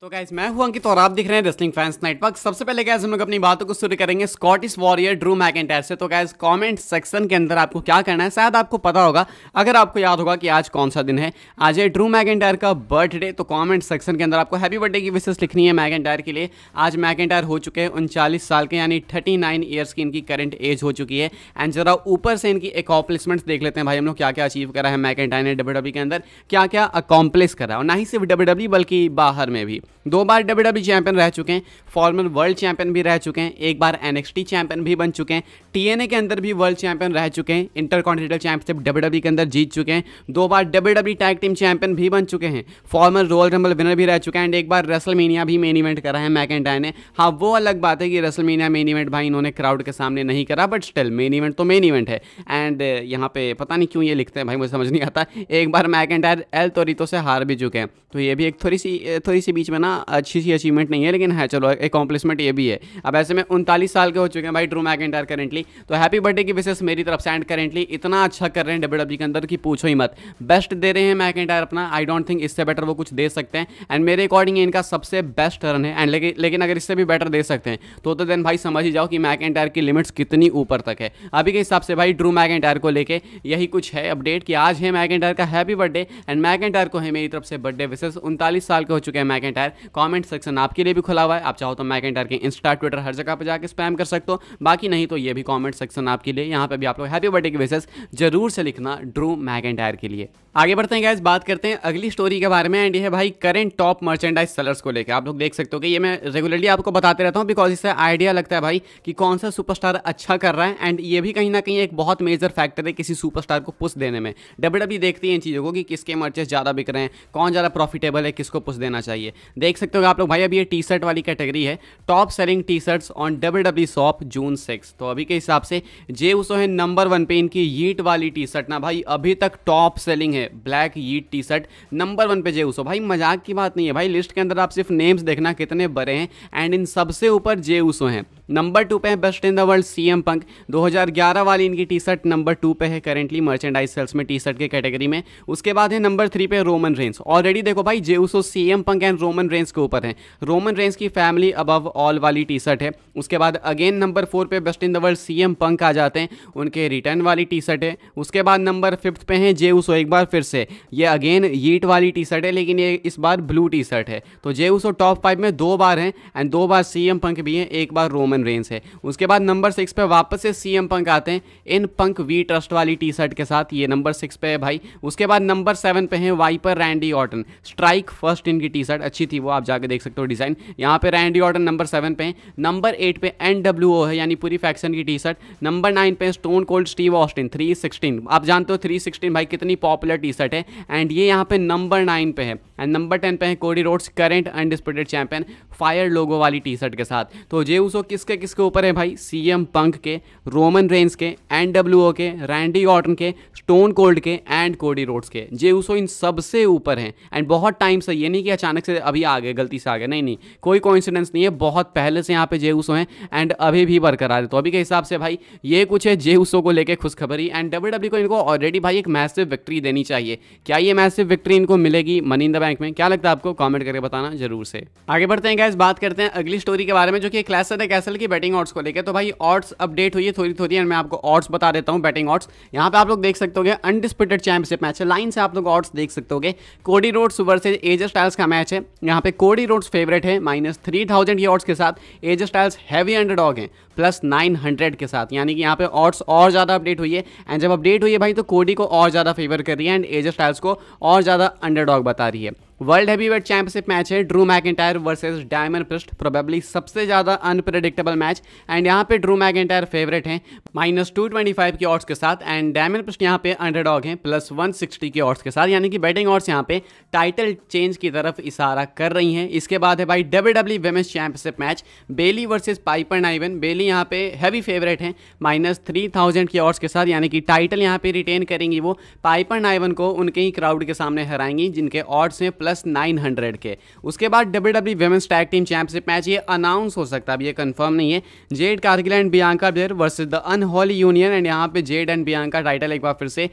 तो गैस मैं हूं अंकित और आप देख रहे हैं रेसलिंग फैंस नेटवर्क सबसे पहले गैस हम लोग अपनी बातों को शुरू करेंगे स्कॉटिश वॉरियर ड्रू मैकेंटायर से तो गैस कमेंट सेक्शन के अंदर आपको क्या करना है शायद आपको पता होगा अगर आपको याद होगा कि आज कौन सा दिन है आज है ड्रू मैकेंटायर का बर्थडे तो कॉमेंट सेक्शन के अंदर आपको हैप्पी बर्थडे की विशेष लिखनी है मैकेंटायर के लिए आज मैकेंटायर हो चुके हैं उनचालीस साल के यानी थर्टी नाइन ईयर्स की इनकी करंट एज हो चुकी है एंड जरा ऊपर से इनकी अकॉम्प्लिशमेंट्स देख लेते हैं भाई हम लोग क्या क्या अचीव करा है मैकेंटायर ने डब्ल्यू e के अंदर क्या क्या अकॉम्प्लिश करा और ना ही सिर्फ डब्ल्यू e बल्कि बाहर में भी दो बार डब्ल्यू डब्ल्यू e चैंपियन रह चुके हैं फॉर्मल वर्ल्ड चैंपियन भी रह चुके हैं एक बार एनएक्सटी चैंपियन भी बन चुके हैं टीएनए के अंदर भी वर्ल्ड चैंपियन रह चुके हैं intercontinental championship W W के अंदर जीत चुके हैं दो बार W W tag team champion भी बन चुके हैं फॉर्मल रोल रंबल विनर भी रह चुके हैं एंड एक बार रेसलमेनिया भी मेन इवेंट करा है मैक एंड ने हाँ वो अलग बात है कि मीनिया मेन इवेंट भाई इन्होंने क्राउड के सामने नहीं करा बट स्टिल मेन इवेंट तो मेन इवेंट है एंड यहाँ पे पता नहीं क्यों ये लिखते हैं भाई मुझे समझ नहीं आता एक बार मैक एंड एल तोरितो से हार भी चुके हैं तो ये भी एक थोड़ी सी थोड़ी सी बीच में में ना अच्छी सी अचीवमेंट नहीं है लेकिन है चलो एकम्पलिसमेंट ये भी है अब ऐसे में उनतालीस साल के हो चुके हैं भाई ड्रू मैक एंटर करेंटली तो हैप्पी बर्थडे की विशेष मेरी तरफ से एंड करेंटली इतना अच्छा कर रहे हैं डब्ल्यू डब्ल्यू के अंदर कि पूछो ही मत बेस्ट दे रहे हैं मैक एंटायर अपना आई डोंट थिंक इससे बेटर वो कुछ दे सकते हैं एंड मेरे अकॉर्डिंग इनका सबसे बेस्ट रन है एंड लेकिन लेकिन अगर इससे भी बेटर दे सकते हैं तो तो देन भाई समझ ही जाओ कि मैक एंटायर की लिमिट्स कितनी ऊपर तक है अभी के हिसाब से भाई ड्रू मैक एंटायर को लेकर यही कुछ है अपडेट कि आज है मैक एंटायर का happy birthday and McIntyre को है मेरी तरफ से बर्थडे विशेष उनतालीस साल के हो चुके हैं McIntyre McIntyre comment section आपके लिए भी खुला हुआ है आप चाहो तो मैकेंटायर के इंस्टा ट्विटर हर जगह पर जाकर स्पैम कर सकते हो बाकी नहीं तो ये भी कमेंट सेक्शन आपके लिए यहाँ पे भी आप लोग हैप्पी बर्थडे की विशेष जरूर से लिखना ड्रू मैकेंटायर के लिए आगे बढ़ते हैं गैस बात करते हैं अगली स्टोरी के बारे में एंड ये भाई करेंट टॉप मर्चेंडाइज सेलर्स को लेकर आप लोग देख सकते हो कि ये मैं रेगुलरली आपको बताते रहता हूँ बिकॉज इससे आइडिया लगता है भाई कि कौन सा सुपरस्टार अच्छा कर रहा है एंड ये भी कहीं ना कहीं एक बहुत मेजर फैक्टर है किसी सुपरस्टार को पुश देने में डब्ल्यू देखती है इन चीज़ों को कि किसके मर्चेस ज़्यादा बिक रहे हैं कौन ज़्यादा प्रॉफिटेबल है किसको पुश देना चाहिए देख सकते हो आप लोग भाई अभी ये टी शर्ट वाली कैटेगरी है top selling T shirts on W W shop June six तो अभी के हिसाब से जे उसो है नंबर वन पे इनकी यीट वाली टी शर्ट ना भाई अभी तक टॉप सेलिंग है black Yeet T shirt number one पे जे उसो भाई मजाक की बात नहीं है भाई लिस्ट के अंदर आप सिर्फ नेम्स देखना कितने बड़े हैं एंड इन सबसे ऊपर जे उसो हैं नंबर टू पे है best in the world C M Punk ग्यारह वाली इनकी टी शर्ट नंबर टू पे है करेंटली मर्चेंडाइज सेल्स में टी शर्ट के कैटेगरी में उसके बाद है नंबर थ्री पे रोमन रेंस ऑलरेडी देखो भाई Jey Uso C M Punk and Roman Reigns के ऊपर है रोमन रेंस की फैमिली अबव ऑल वाली टी शर्ट है उसके बाद अगेन नंबर फोर पे best in the world C M Punk आ जाते हैं उनके रिटर्न वाली टी शर्ट है उसके बाद नंबर फिफ्थ पे हैं जे उसो एक बार फिर से ये अगेन यीट वाली टी शर्ट है लेकिन ये इस बार ब्लू टी शर्ट है तो जे उसो टॉप फाइव में दो बार हैं एंड दो बार सी एम पंक भी हैं एक बार रोमन कॉमन रेंज है उसके बाद नंबर सिक्स पे वापस से सी एम पंक आते हैं इन पंक वी ट्रस्ट वाली टी शर्ट के साथ ये नंबर सिक्स पे है भाई उसके बाद नंबर सेवन पे है Viper Randy Orton strike first इनकी टी शर्ट अच्छी थी वो आप जाके देख सकते हो डिज़ाइन यहाँ पे रैंडी ऑटन नंबर सेवन पे है नंबर एट पे एन डब्ल्यू ओ है यानी पूरी फैक्शन की टी शर्ट नंबर नाइन पे Stone Cold Steve Austin three sixteen आप जानते हो थ्री सिक्सटीन भाई कितनी पॉपुलर टी शर्ट है एंड ये यहाँ पे नंबर नाइन पे है एंड नंबर टेन पे है Cody Rhodes current undisputed champion fire logo वाली टी शर्ट के साथ तो जे उसो किसके किसके ऊपर है भाई सी एम पंक के रोमन रेंस के एन डब्ल्यू ओ के रैंडी ऑटन के स्टोन कोल्ड के एंड कोडी रोड्स के जे उसो इन सबसे ऊपर हैं एंड बहुत टाइम से ये नहीं कि अचानक से अभी आ गए गलती से आ गए नहीं नहीं कोई कोइंसिडेंस नहीं है बहुत पहले से यहाँ पे जे उसो हैं एंड अभी भी बरकरार है तो अभी के हिसाब से भाई ये कुछ है जे उसो को लेकर खुशखबरी एंड डब्ल्यू डब्ल्यू को इनको ऑलरेडी भाई एक मैसिव विक्ट्री देनी चाहिए क्या ये मैसिव विक्ट्री इनको मिलेगी मनी इन द बैंक में क्या लगता है आपको कमेंट करके बताना जरूर से आगे बढ़ते हैं गैस बात करते हैं अगली स्टोरी के बारे में जो कि क्लास सेट कैसल की बैटिंग ऑर्ड्स को लेकर तो भाई ऑर्ड्स अपडेट हुई है थोड़ी थोड़ी एंड मैं आपको ऑर्ड्स बता देता हूँ बैटिंग ऑर्ड्स यहाँ पे आप लोग देख सकते हो अनडिस्प्यूटेड चैंपियनशिप मैच है लाइन से आप लोग ऑर्ड्स देख सकते हो Cody Rhodes versus AJ Styles का मैच है यहाँ पे कोडी रोड्स फेवरेट है माइनस थ्री थाउजेंड के साथ एज स्टाइल्स हैवी अंडरडॉग है प्लस नाइन हंड्रेड के साथ यानी कि यहाँ पे ऑर्ड्स और ज़्यादा अपडेट हुई है एंड जब अपडेट हुई है भाई तो कोडी को और ज़्यादा फेवर कर रही है एंड एजस टाइल्स को और ज़्यादा अंडरडॉग बता रही है वर्ल्ड हैवीवेट चैंपियनशिप मैच है Drew McIntyre versus Damian Priest probably सबसे ज़्यादा अनप्रडिक्टेबल मैच एंड यहाँ पे ड्रू मैकेंटायर फेवरेट हैं माइनस टू ट्वेंटी फाइव की ऑर्ड्स के साथ एंड डायमंड प्रस्ट यहाँ पे अंडरडॉग हैं प्लस वन सिक्सटी के ऑर्ड्स के साथ यानी कि बैटिंग ऑर्ड्स यहाँ पे टाइटल चेंज की तरफ इशारा कर रही हैं इसके बाद है भाई W W women's championship match Bayley versus Piper Niven Bayley यहाँ पे हैवी फेवरेट हैं माइनस थ्री थाउजेंड की ऑर्ड्स के साथ यानी कि टाइटल यहाँ पे रिटेन करेंगी वो पाइपर नाइवन को उनके ही क्राउड के सामने हराएंगी जिनके ऑर्ड्स हैं प्लस नाइन हंड्रेड के उसके बाद W W women's tag team championship match ये अनाउंस हो सकता है अब ये कंफर्म नहीं है Jade Cargill and Bianca Belair versus the Unholy Union and यहाँ पे जेड एंड बियांका टाइटल एक बार फिर से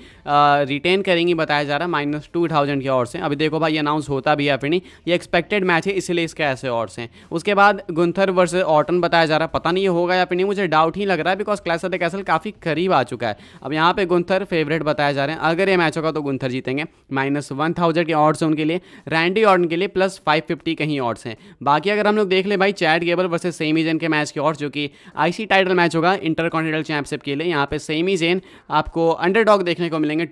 रिटेन करेंगी बताया जा रहा है माइनस टू थाउजेंड की और से अभी देखो भाई अनाउंस होता भी है फिर नहीं ये एक्सपेक्टेड मैच है इसलिए इसके ऐसे और से उसके बाद गुंथर वर्सेज ऑटन बताया जा रहा है पता नहीं होगा या फिर नहीं मुझे डाउट ही लग रहा है because Clash of the Castle काफ़ी करीब आ चुका है अब यहाँ पे गुंथर फेवरेट बताया जा रहे हैं अगर ये मैच होगा तो गुंथर जीतेंगे माइनस वन थाउजेंड की ऑर्ड्स उनके लिए रैंडी ऑर्डन के लिए प्लस फाइव फिफ्टी कहीं ऑर्ड्स हैं बाकी अगर हम लोग देख ले भाई Chad Gable versus Sami Zayn के मैच के ऑर्ड्स जो कि आईसी टाइटल मैच होगा इंटर कॉन्टिनेंटल चैंपियनशिप के लिए यहाँ पे सेमी जेन आपको डॉग देखने को मिलेंगे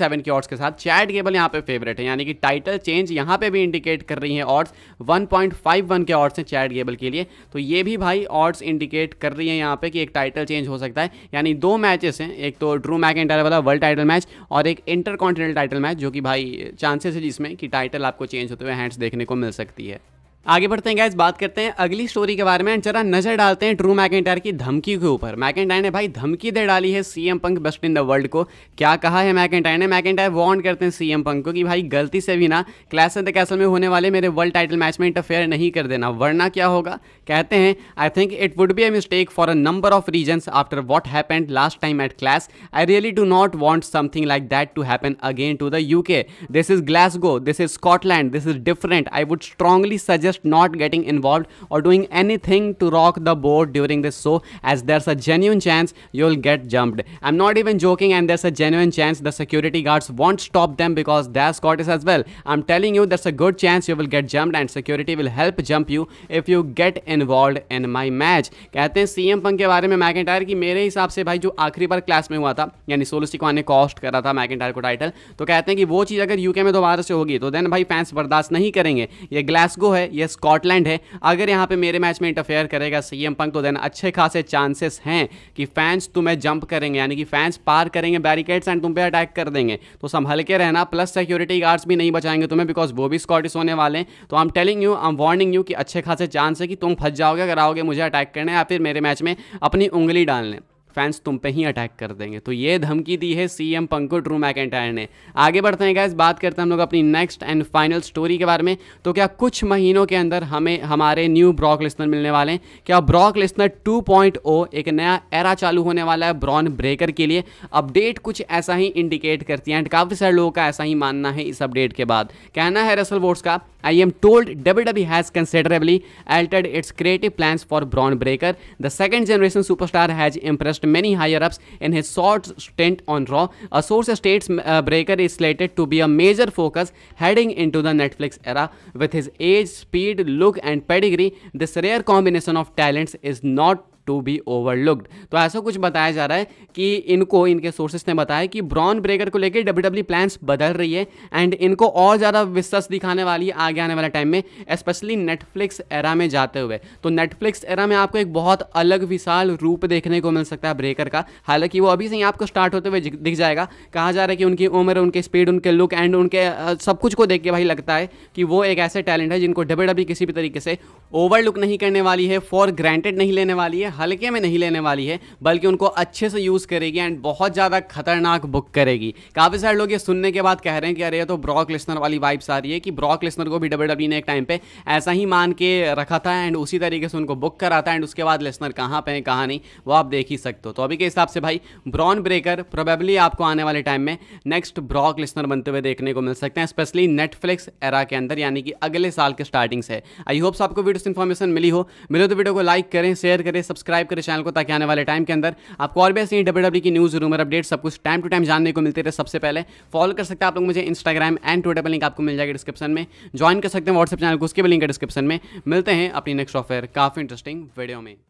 सेवन के ऑर्ड्स के साथ चैट गेबल यहाँ पे फेवरेट है यानी कि टाइटल चेंज यहाँ पे भी इंडिकेट कर रही है ऑर्ड्स वन के ऑर्ड्स हैं चैट गेबल के लिए तो ये भी भाई ऑर्ड्स इंडिकेट कर रही है यहाँ पे कि एक टाइटल चेंज हो सकता है यानी दो मैचेस हैं एक तो ड्रू मैक वाला वर्ल्ड टाइटल मैच और एक इंटर टाइटल मैच जो कि भाई चांसेस है जिसमें कि टाइटल आपको चेंज होते हुए हैंड्स देखने को मिल सकती है आगे बढ़ते हैं गैस बात करते हैं अगली स्टोरी के बारे में जरा नजर डालते हैं ट्रू मैकेंटायर की धमकी के ऊपर मैकेंटायर ने भाई धमकी दे डाली है C M Punk best in the world को क्या कहा है मैकेंटायर ने मैकेंटायर वॉन्ट करते हैं सीएम पंक को कि भाई गलती से भी ना क्लैश एट द कैसल में होने वाले मेरे वर्ल्ड टाइटल मैच में इंटरफेयर नहीं कर देना वरना क्या होगा कहते हैं I think it would be a mistake for a number of reason after what happened last time at Clash I really do not want something like that to happen again to the you this is Glasgow this is Scotland this is different I would strongly suggest just not getting involve or doing any thing to rock the board during this show as there a genuine chance you will get jumped I am not even joking and there a genuine chance the security guards won't stop them because this got is as well I am telling you there's a good chance you will get jumped and security will help jump you if you get involve in my match कहते हैं C M पंग के बारे में Mac entire की मेरे हिसाब से भाई जो आखिरी बार क्लास में हुआ था यानी सोलसी को आने कॉस्ट करा था मैक एंटायर को टाइटल तो कहते हैं कि वो चीज़ अगर यूके में दोबारा से होगी तो देन भाई फैंस बर्दाश्त नहीं करेंगे ये ग्लासगो है ये स्कॉटलैंड है अगर यहाँ पे मेरे मैच में इंटरफेयर करेगा सी एम पंक तो देन अच्छे खासे चांसेस हैं कि फैंस तुम्हें जंप करेंगे यानी कि फैंस पार करेंगे बैरिकेड्स एंड तुम पे अटैक कर देंगे तो संभल के रहना प्लस सिक्योरिटी गार्ड्स भी नहीं बचाएंगे तुम्हें बिकॉज वो भी स्कॉटिश होने वाले हैं तो I am telling you I am warning you कि अच्छे खासे चांस है कि तुम फंस जाओगे अगर आओगे मुझे अटैक करने या फिर मेरे मैच में अपनी उंगली डालने फैंस तुम पे ही अटैक कर देंगे तो ये धमकी दी है सीएम पंकज रू मैकेंटायर ने आगे बढ़ते हैं गैस बात करते हैं हम लोग अपनी नेक्स्ट एंड फाइनल स्टोरी के बारे में तो क्या कुछ महीनों के अंदर हमें हमारे न्यू ब्रॉक लिस्नर मिलने वाले हैं क्या ब्रॉक लिस्नर 2.0 एक नया एरा चालू होने वाला है ब्रॉन ब्रेकर के लिए अपडेट कुछ ऐसा ही इंडिकेट करती है एंड काफ़ी सारे लोगों का ऐसा ही मानना है इस अपडेट के बाद कहना है रसल वोट्स का I am told W W has considerably altered its creative plans for Bron Breakker the second generation superstar has impress crushed many higher ups in his short stint on Raw. A source states uh, Breaker is slated to be a major focus heading into the Netflix era. With his age, speed, look, and pedigree, this rare combination of talents is not to be overlooked तो ऐसा कुछ बताया जा रहा है कि इनको इनके सोर्सेस ने बताया कि ब्रॉन ब्रेकर को लेकर डब्ल्यू डब्ल्यू प्लान्स बदल रही है एंड इनको और ज़्यादा विश्वास दिखाने वाली है आगे आने वाले टाइम में स्पेशली नेटफ्लिक्स एरा में जाते हुए तो नेटफ्लिक्स एरा में आपको एक बहुत अलग विशाल रूप देखने को मिल सकता है ब्रेकर का हालांकि वो अभी से ही आपको स्टार्ट होते हुए दिख जाएगा कहा जा रहा है कि उनकी उम्र उनके स्पीड उनके लुक एंड उनके सब कुछ को देख के भाई लगता है कि वो एक ऐसे टैलेंट है जिनको डबे डबी e किसी भी तरीके से ओवरलुक नहीं करने वाली है फॉर ग्रांटेड नहीं लेने वाली है हल्के में नहीं लेने वाली है बल्कि उनको अच्छे से यूज़ करेगी एंड बहुत ज़्यादा खतरनाक बुक करेगी काफ़ी सारे लोग ये सुनने के बाद कह रहे हैं कि अरे ये तो ब्रॉक लिस्नर वाली वाइब्स आ रही है कि ब्रॉक लिस्नर को भी डब्ल्यू e ने एक टाइम पर ऐसा ही मान के रखा था एंड उसी तरीके से उनको बुक करा था एंड उसके बाद लिस्नर कहाँ पर है कहाँ नहीं वो आप देख ही सकते हो तो अभी के हिसाब से भाई ब्रॉन ब्रेकर प्रोबेबली आपको आने वाले टाइम में नेक्स्ट ब्रॉक लिस्नर बनते हुए देखने को मिल सकते हैं स्पेशली नेटफ्लिक्स एरा के अंदर यानी कि अगले साल के स्टार्टिंग से आई होप्स आपको वीडियो से इन्फॉर्मेशन मिली हो मिले तो वीडियो को लाइक करें शेयर करें सब्सक्राइब सब्सक्राइब करें चैनल को ताकि आने वाले टाइम के अंदर आपको और भी ऐसी डब्ल्यू e की न्यूज़ रूमर अपडेट सब कुछ टाइम टू टाइम जानने को मिलते रहे सबसे पहले फॉलो कर सकते हैं आप लोग मुझे इंस्टाग्राम एंड ट्विटर पर लिंक आपको मिल जाएगा डिस्क्रिप्शन में ज्वाइन कर सकते हैं व्हाट्सएप चैनल को उसके भी लिंक है डिस्क्रिप्शन में मिलते हैं अपनी नेक्स्ट ऑफर काफ़ी इंटरेस्टिंग वीडियो में